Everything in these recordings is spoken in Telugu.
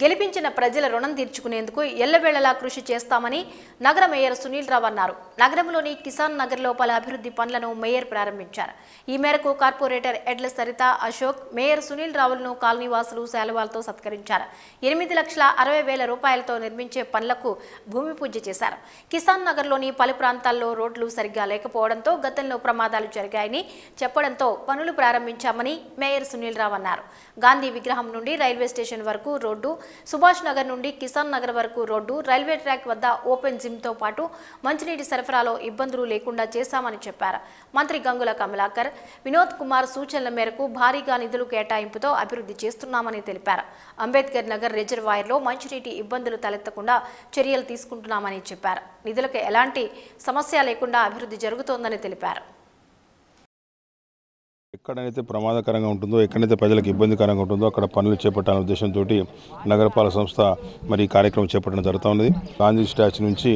గెలిపించిన ప్రజల రుణం తీర్చుకునేందుకు ఎల్లవేళలా కృషి చేస్తామని నగర మేయర్ సునీల్ రావు అన్నారు నగరంలోని కిసాన్ నగర్ లోపల అభివృద్ధి పనులను మేయర్ ప్రారంభించారు ఈ మేరకు కార్పొరేటర్ ఎడ్ల సరిత అశోక్ మేయర్ సునీల్ రావులను కాలనీవాసులు శాలవాలతో సత్కరించారు ఎనిమిది లక్షల అరవై వేల రూపాయలతో నిర్మించే పనులకు భూమి పూజ చేశారు కిసాన్ నగర్లోని పలు ప్రాంతాల్లో రోడ్లు సరిగ్గా లేకపోవడంతో గతంలో ప్రమాదాలు జరిగాయని చెప్పడంతో పనులు ప్రారంభించామని మేయర్ సునీల్ రావు అన్నారు గాంధీ విగ్రహం నుండి రైల్వే స్టేషన్ వరకు రోడ్డు సుభాష్ నగర్ నుండి కిసాన్ నగర్ వరకు రోడ్డు రైల్వే ట్రాక్ వద్ద ఓపెన్ జిమ్తో పాటు మంచినీటి సరఫరాలో ఇబ్బందులు లేకుండా చేశామని చెప్పారు మంత్రి గంగుల కమలాకర్ వినోద్ కుమార్ సూచనల మేరకు భారీగా నిధులు కేటాయింపుతో అభివృద్ధి చేస్తున్నామని తెలిపారు అంబేద్కర్ నగర్ రిజర్వాయర్లో మంచినీటి ఇబ్బందులు తలెత్తకుండా చర్యలు తీసుకుంటున్నామని చెప్పారు నిధులకు ఎలాంటి సమస్య లేకుండా అభివృద్ధి జరుగుతోందని తెలిపారు ఎక్కడైతే ప్రమాదకరంగా ఉంటుందో ఎక్కడైతే ప్రజలకు ఇబ్బందికరంగా ఉంటుందో అక్కడ పనులు చేపట్టాలనే ఉద్దేశంతో నగరపాలక సంస్థ మరి ఈ కార్యక్రమం చేపట్టడం జరుగుతూ ఉన్నది గాంధీ స్టాచ్యూ నుంచి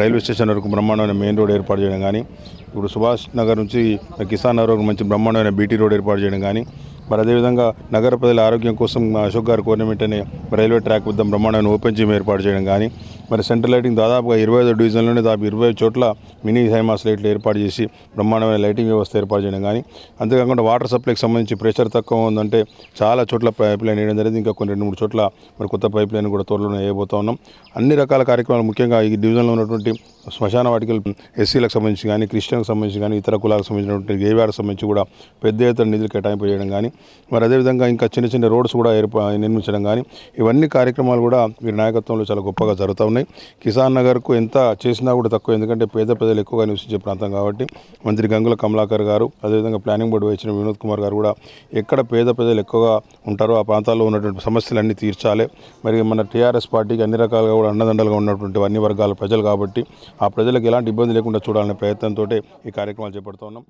రైల్వే స్టేషన్ వరకు బ్రహ్మాండమైన మెయిన్ రోడ్ ఏర్పాటు చేయడం కానీ ఇప్పుడు సుభాష్ నగర్ నుంచి కిసాన్ నగర్ మంచి బ్రహ్మాండమైన బీటీ రోడ్ ఏర్పాటు చేయడం కానీ మరి అదేవిధంగా నగర ప్రజల ఆరోగ్యం కోసం అశోక్ గారు కోరిన రైల్వే ట్రాక్ వద్ద బ్రహ్మాండమైన ఓపెన్ జిమ్ ఏర్పాటు చేయడం కానీ మరి సెంటర్ లైటింగ్ దాదాపుగా ఇరవై ఐదు డివిజన్లోనే దాదాపు ఇరవై చోట్ల మినీ హైమాస్ లైట్లు ఏర్పాటు చేసి బ్రహ్మాండమైన లైటింగ్ వ్యవస్థ ఏర్పాటు చేయడం కానీ అంతేకాకుండా వాటర్ సప్లైకి సంబంధించి ప్రెషర్ తక్కువ ఉందంటే చాలా చోట్ల పైప్ లైన్ వేయడం జరిగింది ఇంకా కొన్ని రెండు మూడు చోట్ల మరి కొత్త పైప్ లైన్ కూడా త్వరలో వేయబోతా ఉన్నాం అన్ని రకాల కార్యక్రమాలు ముఖ్యంగా ఈ డివిజన్లో ఉన్నటువంటి శ్మశాన వాటికలు ఎస్సీలకు సంబంధించి కానీ క్రిస్టియన్కి సంబంధించి కానీ ఇతర కులాలకు సంబంధించినటువంటి గేవ్యార్డ్ సంబంధించి కూడా పెద్ద ఎత్తున నిధులు కేటాయింపు చేయడం కానీ మరి అదేవిధంగా ఇంకా చిన్న చిన్న రోడ్స్ కూడా ఏర్పా నిర్మించడం కానీ ఇవన్నీ కార్యక్రమాలు కూడా వీరి నాయకత్వంలో చాలా గొప్పగా జరుగుతూ ఉన్నాయి కిసాన్ నగర్కు ఎంత చేసినా కూడా తక్కువ ఎందుకంటే పేద ప్రజలు ఎక్కువగా నివసించే ప్రాంతం కాబట్టి మంత్రి గంగుల కమలాకర్ గారు అదేవిధంగా ప్లానింగ్ బోర్డు వేసిన వినోద్ కుమార్ గారు కూడా ఎక్కడ పేద ప్రజలు ఎక్కువగా ఉంటారో ఆ ప్రాంతాల్లో ఉన్నటువంటి సమస్యలన్నీ తీర్చాలి మరి మన టీఆర్ఎస్ పార్టీకి అన్ని రకాలుగా కూడా అన్నదండలుగా ఉన్నటువంటి అన్ని వర్గాల ప్రజలు కాబట్టి ఆ ప్రజలకు ఎలాంటి ఇబ్బంది లేకుండా చూడాలనే ప్రయత్నంతో ఈ కార్యక్రమాలు చేపడుతూ ఉన్నాం